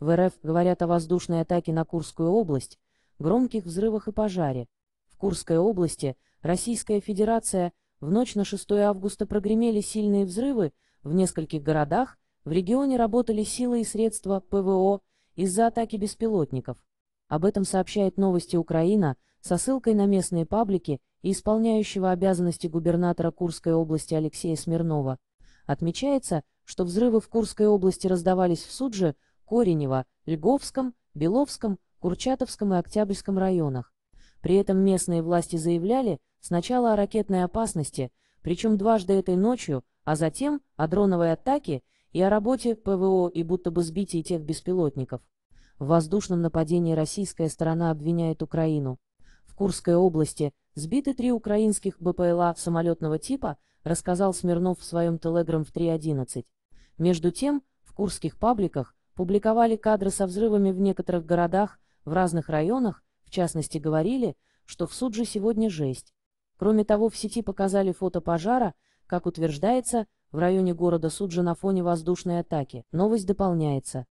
В РФ говорят о воздушной атаке на Курскую область, громких взрывах и пожаре. В Курской области Российская Федерация в ночь на 6 августа прогремели сильные взрывы, в нескольких городах в регионе работали силы и средства ПВО из-за атаки беспилотников. Об этом сообщает новости Украина со ссылкой на местные паблики и исполняющего обязанности губернатора Курской области Алексея Смирнова. Отмечается, что взрывы в Курской области раздавались в Судже, Коренево, Льговском, Беловском, Курчатовском и Октябрьском районах. При этом местные власти заявляли сначала о ракетной опасности, причем дважды этой ночью, а затем о дроновой атаке и о работе ПВО и будто бы сбитии тех беспилотников. В воздушном нападении российская сторона обвиняет Украину. В Курской области сбиты три украинских БПЛА самолетного типа, рассказал Смирнов в своем телеграм в 3.11. Между тем, в курских пабликах публиковали кадры со взрывами в некоторых городах, в разных районах, в частности говорили, что в Судже сегодня жесть. Кроме того, в сети показали фото пожара, как утверждается, в районе города Суджи на фоне воздушной атаки. Новость дополняется.